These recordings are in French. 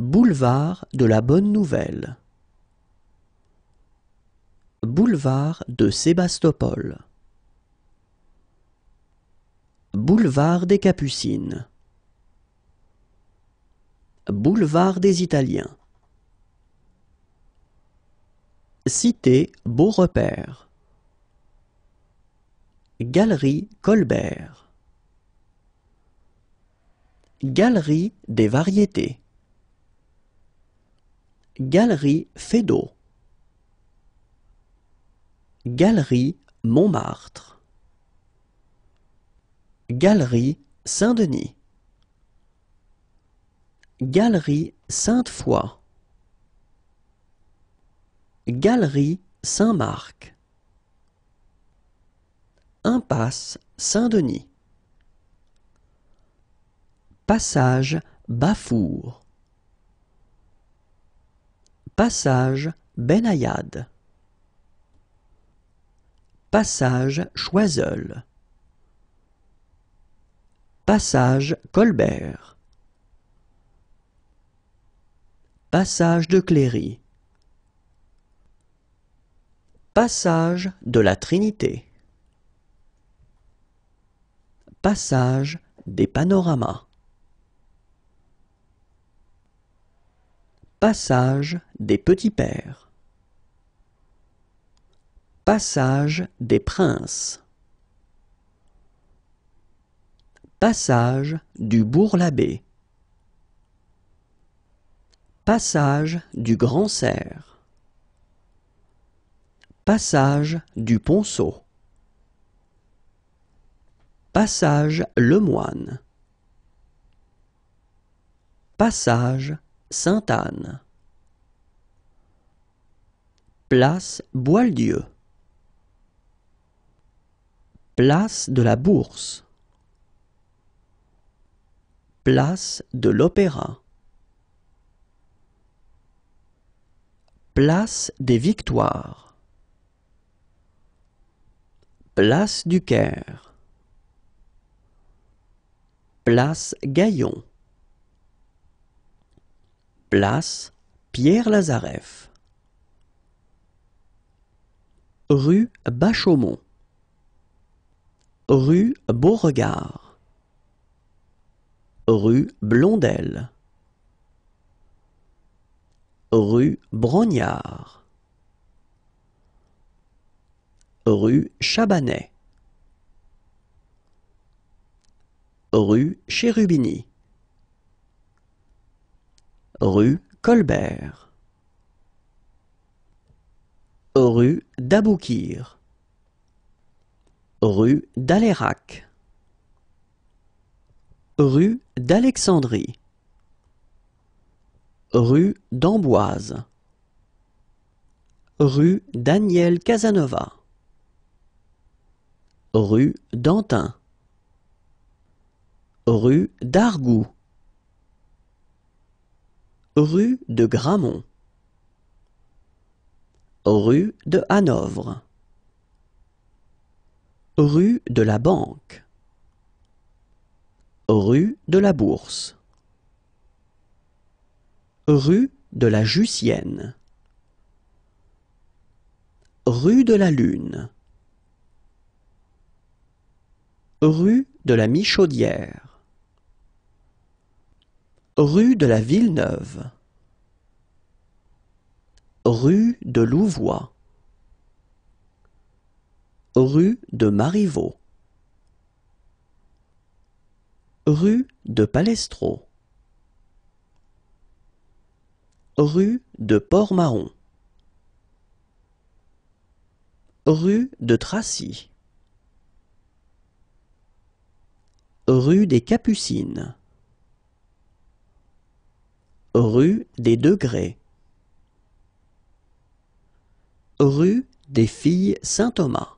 Boulevard de la Bonne Nouvelle Boulevard de Sébastopol Boulevard des Capucines Boulevard des Italiens Cité Beaurepaire Galerie Colbert Galerie des Variétés Galerie fédo Galerie Montmartre, Galerie Saint-Denis, Galerie Sainte-Foy, Galerie Saint-Marc, Impasse Saint-Denis, Passage Bafour. Passage Benayad Passage Choiseul Passage Colbert Passage de Cléry Passage de la Trinité Passage des panoramas Passage des Petits Pères Passage des Princes Passage du Bourg-l'Abbé Passage du Grand Cerf Passage du Ponceau Passage moine. Passage Sainte-Anne Place Boildieu, Place de la Bourse Place de l'Opéra Place des Victoires Place du Caire Place Gaillon Place Pierre Lazareff Rue Bachaumont Rue Beauregard Rue Blondel Rue Brognard Rue Chabanet Rue Chérubini rue Colbert, rue d'Aboukir, rue d'Alérac, rue d'Alexandrie, rue d'Amboise, rue Daniel Casanova, rue d'Antin, rue d'Argout, Rue de Grammont Rue de Hanovre Rue de la Banque Rue de la Bourse Rue de la Jussienne Rue de la Lune Rue de la Michaudière Rue de la Villeneuve, Rue de Louvois, Rue de Marivaux, Rue de Palestro, Rue de port maron Rue de Tracy, Rue des Capucines, Rue des Degrés, Rue des Filles Saint-Thomas,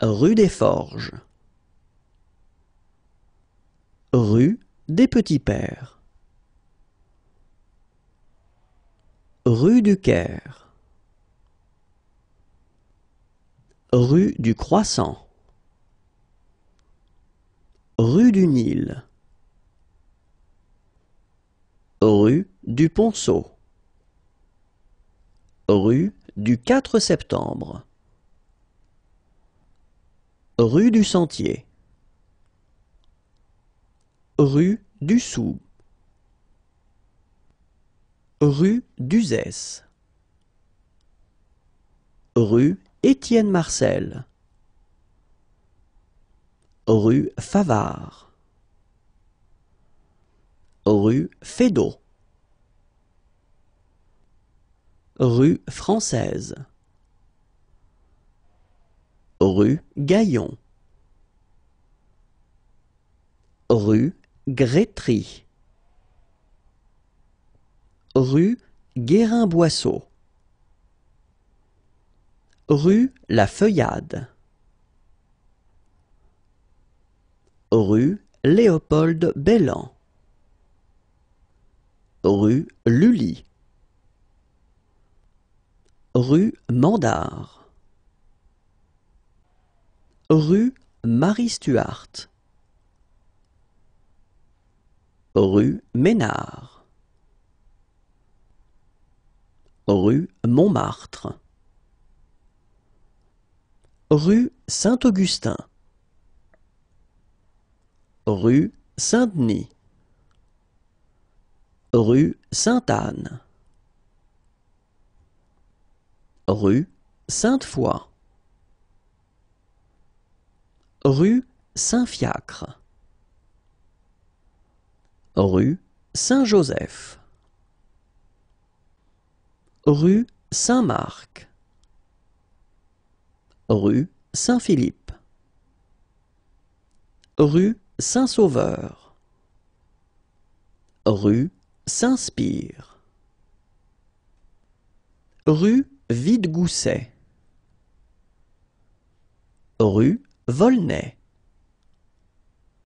Rue des Forges, Rue des Petits Pères, Rue du Caire, Rue du Croissant, Rue du Nil, du Ponceau. Rue du quatre Septembre Rue du Sentier Rue du Sou Rue d'Uzès Rue Étienne Marcel Rue Favard Rue Fédot Rue Française. Rue Gaillon. Rue Grétry. Rue Guérin-Boisseau. Rue La Feuillade. Rue Léopold Bellan. Rue Lully. Rue Mandar Rue Marie-Stuart Rue Ménard Rue Montmartre Rue Saint-Augustin Rue Saint-Denis Rue Sainte-Anne Rue Sainte-Foy Rue Saint-Fiacre Rue Saint-Joseph Rue Saint-Marc Rue Saint-Philippe Rue Saint-Sauveur Rue Saint-Spire Rue vide Rue Volnay